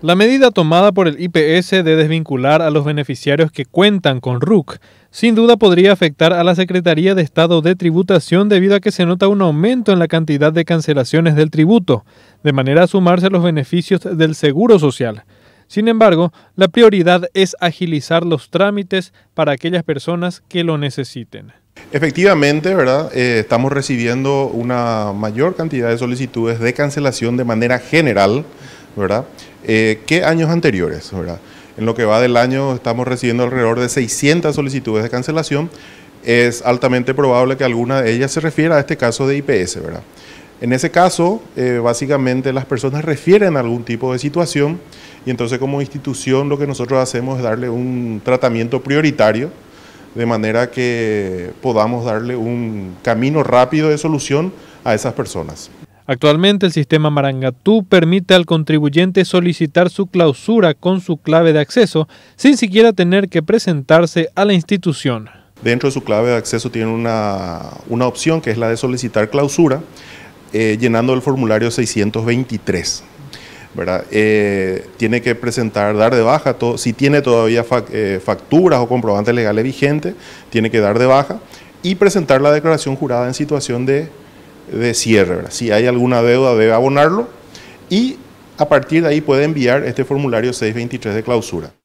La medida tomada por el IPS de desvincular a los beneficiarios que cuentan con RUC sin duda podría afectar a la Secretaría de Estado de Tributación debido a que se nota un aumento en la cantidad de cancelaciones del tributo, de manera a sumarse a los beneficios del Seguro Social. Sin embargo, la prioridad es agilizar los trámites para aquellas personas que lo necesiten. Efectivamente, ¿verdad? Eh, estamos recibiendo una mayor cantidad de solicitudes de cancelación de manera general ¿verdad? Eh, ¿Qué años anteriores, En lo que va del año estamos recibiendo alrededor de 600 solicitudes de cancelación. Es altamente probable que alguna de ellas se refiera a este caso de IPS, ¿verdad? En ese caso, eh, básicamente las personas refieren a algún tipo de situación y entonces como institución lo que nosotros hacemos es darle un tratamiento prioritario de manera que podamos darle un camino rápido de solución a esas personas. Actualmente el sistema Marangatú permite al contribuyente solicitar su clausura con su clave de acceso sin siquiera tener que presentarse a la institución. Dentro de su clave de acceso tiene una, opción que es la de solicitar clausura eh, llenando el formulario 623. ¿verdad? Eh, tiene que presentar, dar de baja, todo, si tiene todavía eh, facturas o comprobantes legales vigentes, tiene que dar de baja y presentar la declaración jurada en situación de de cierre. Si hay alguna deuda debe abonarlo y a partir de ahí puede enviar este formulario 623 de clausura.